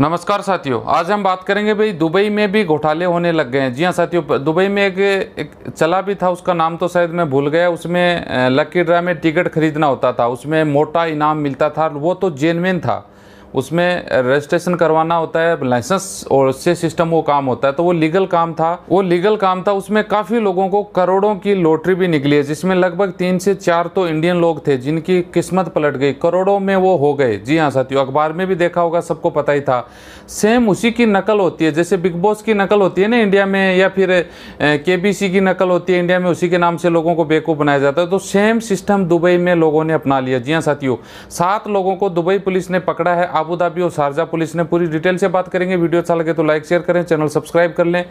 नमस्कार साथियों आज हम बात करेंगे भाई दुबई में भी घोटाले होने लग गए हैं जी हाँ साथियों दुबई में एक, एक चला भी था उसका नाम तो शायद मैं भूल गया उसमें लकी ड्रा में टिकट खरीदना होता था उसमें मोटा इनाम मिलता था वो तो जेनविन था उसमें रजिस्ट्रेशन करवाना होता है लाइसेंस और से सिस्टम वो काम होता है तो वो लीगल काम था वो लीगल काम था उसमें काफ़ी लोगों को करोड़ों की लॉटरी भी निकली है जिसमें लगभग तीन से चार तो इंडियन लोग थे जिनकी किस्मत पलट गई करोड़ों में वो हो गए जी हाँ साथियों अखबार में भी देखा होगा सबको पता ही था सेम उसी की नकल होती है जैसे बिग बॉस की नकल होती है ना इंडिया में या फिर के की नकल होती है इंडिया में उसी के नाम से लोगों को बेकूफ़ बनाया जाता है तो सेम सिस्टम दुबई में लोगों ने अपना लिया जी हाँ साथियों सात लोगों को दुबई पुलिस ने पकड़ा है आबू और शारजा पुलिस ने पूरी डिटेल से बात करेंगे वीडियो अच्छा लगे तो लाइक शेयर करें चैनल सब्सक्राइब कर लें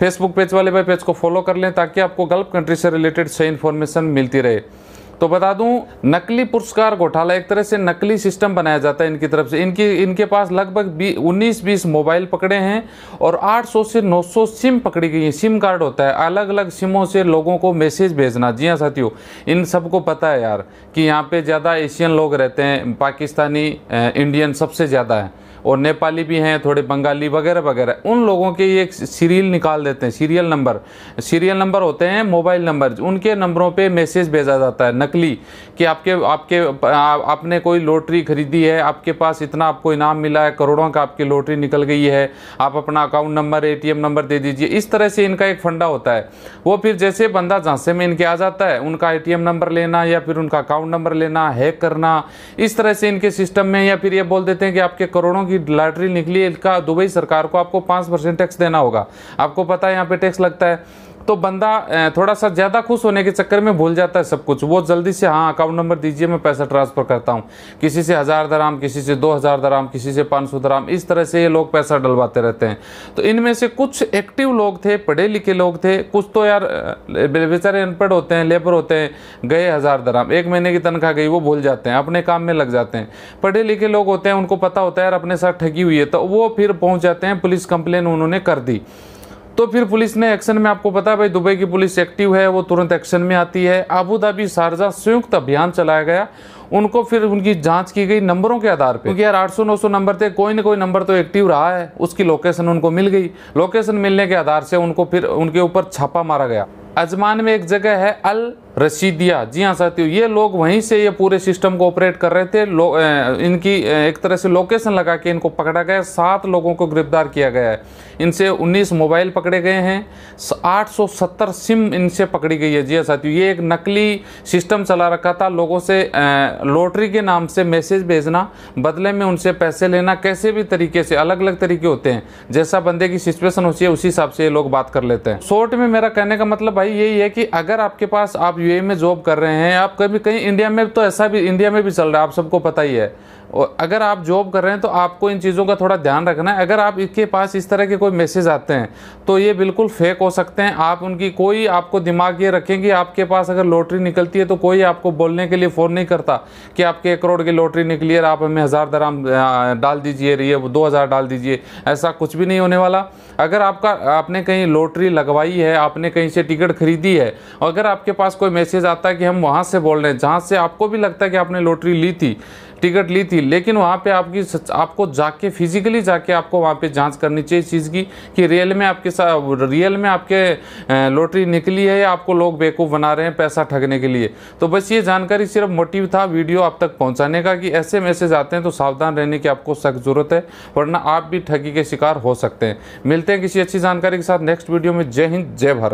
फेसबुक पेज वाले भाई पेज को फॉलो कर लें ताकि आपको गल्फ कंट्री से रिलेटेड सही इन्फॉर्मेशन मिलती रहे तो बता दूं नकली पुरस्कार घोटाला एक तरह से नकली सिस्टम बनाया जाता है इनकी तरफ से इनकी इनके पास लगभग उन्नीस बीस मोबाइल पकड़े हैं और 800 से 900 सिम पकड़ी गई हैं सिम कार्ड होता है अलग अलग सिमों से लोगों को मैसेज भेजना जी हाँ साथियों इन सबको पता है यार कि यहाँ पे ज़्यादा एशियन लोग रहते हैं पाकिस्तानी इंडियन सबसे ज़्यादा है और नेपाली भी हैं थोड़े बंगाली वगैरह वगैरह उन लोगों के ये एक सीरियल निकाल देते हैं सीरियल नंबर सीरियल नंबर होते हैं मोबाइल नंबर उनके नंबरों पे मैसेज भेजा जाता है नकली कि आपके आपके आ, आपने कोई लॉटरी खरीदी है आपके पास इतना आपको इनाम मिला है करोड़ों का आपकी लॉटरी निकल गई है आप अपना अकाउंट नंबर एटीएम नंबर दे दीजिए इस तरह से इनका एक फंडा होता है वो फिर जैसे बंदा झांसे में इनके आ जाता है उनका ए नंबर लेना या फिर उनका अकाउंट नंबर लेना हैक करना इस तरह से इनके सिस्टम में या फिर ये बोल देते हैं कि आपके करोड़ों की लॉटरी निकली इनका दुबई सरकार को आपको पाँच परसेंट टैक्स देना होगा आपको पता है यहाँ पर टैक्स लगता है तो बंदा थोड़ा सा ज़्यादा खुश होने के चक्कर में भूल जाता है सब कुछ वो जल्दी से हाँ अकाउंट नंबर दीजिए मैं पैसा ट्रांसफ़र करता हूँ किसी से हज़ार दराम किसी से दो हज़ार दराम किसी से पाँच सौ दराम इस तरह से ये लोग पैसा डलवाते रहते हैं तो इनमें से कुछ एक्टिव लोग थे पढ़े लिखे लोग थे कुछ तो यार बेचारे अनपढ़ होते हैं लेबर होते हैं गए हज़ार दराम एक महीने की तनख्वाह गई वो भूल जाते हैं अपने काम में लग जाते हैं पढ़े लिखे लोग होते हैं उनको पता होता है यार अपने साथ ठगी हुई है तो वो फिर पहुँच जाते हैं पुलिस कंप्लेन उन्होंने कर दी तो फिर पुलिस ने एक्शन में आपको पता भाई दुबई की पुलिस एक्टिव है वो तुरंत एक्शन में आती है आबू धाबी शारजा संयुक्त अभियान चलाया गया उनको फिर उनकी जांच की गई नंबरों के आधार पर क्योंकि यार 800 900 नंबर थे कोई ना कोई नंबर तो एक्टिव रहा है उसकी लोकेशन उनको मिल गई लोकेशन मिलने के आधार से उनको फिर उनके ऊपर छापा मारा गया अजमान में एक जगह है अल रशीदिया जी हाँ साथियों ये लोग वहीं से ये पूरे सिस्टम को ऑपरेट कर रहे थे लो, ए, इनकी एक तरह से लोकेशन लगा के इनको पकड़ा गया सात लोगों को गिरफ्तार किया गया है इनसे 19 मोबाइल पकड़े गए हैं 870 सिम इनसे पकड़ी गई है जी हाँ साथियों ये एक नकली सिस्टम चला रखा था लोगों से लॉटरी के नाम से मैसेज भेजना बदले में उनसे पैसे लेना कैसे भी तरीके से अलग अलग तरीके होते हैं जैसा बंदे की सिचुएसन होती है उसी हिसाब से ये लोग बात कर लेते हैं शॉर्ट में मेरा कहने का मतलब भाई यही है कि अगर आपके पास आप यूएई में जॉब कर रहे हैं आप कभी कहीं इंडिया में तो ऐसा भी इंडिया में भी चल रहा है आप सबको पता ही है और अगर आप जॉब कर रहे हैं तो आपको इन चीज़ों का थोड़ा ध्यान रखना है अगर आप इसके पास इस तरह के कोई मैसेज आते हैं तो ये बिल्कुल फेक हो सकते हैं आप उनकी कोई आपको दिमाग ये रखें कि आपके पास अगर लॉटरी निकलती है तो कोई आपको बोलने के लिए फ़ोन नहीं करता कि आपके एक करोड़ की लॉटरी निकली है आप हमें हज़ार दराम डाल दीजिए ये दो हज़ार डाल दीजिए ऐसा कुछ भी नहीं होने वाला अगर आपका आपने कहीं लॉटरी लगवाई है आपने कहीं से टिकट खरीदी है और अगर आपके पास कोई मैसेज आता है कि हम वहाँ से बोल रहे हैं जहाँ से आपको भी लगता है कि आपने लॉटरी ली थी टिकट ली थी लेकिन वहाँ पे आपकी आपको जाके फिजिकली जाके आपको वहाँ पे जांच करनी चाहिए इस चीज़ की कि रियल में आपके साथ रियल में आपके लॉटरी निकली है या आपको लोग बेवकूफ़ बना रहे हैं पैसा ठगने के लिए तो बस ये जानकारी सिर्फ मोटिव था वीडियो आप तक पहुँचाने का कि ऐसे मैसेज आते हैं तो सावधान रहने की आपको सख्त ज़रूरत है वरना आप भी ठगी के शिकार हो सकते हैं मिलते हैं किसी अच्छी जानकारी के साथ नेक्स्ट वीडियो में जय हिंद जय भारत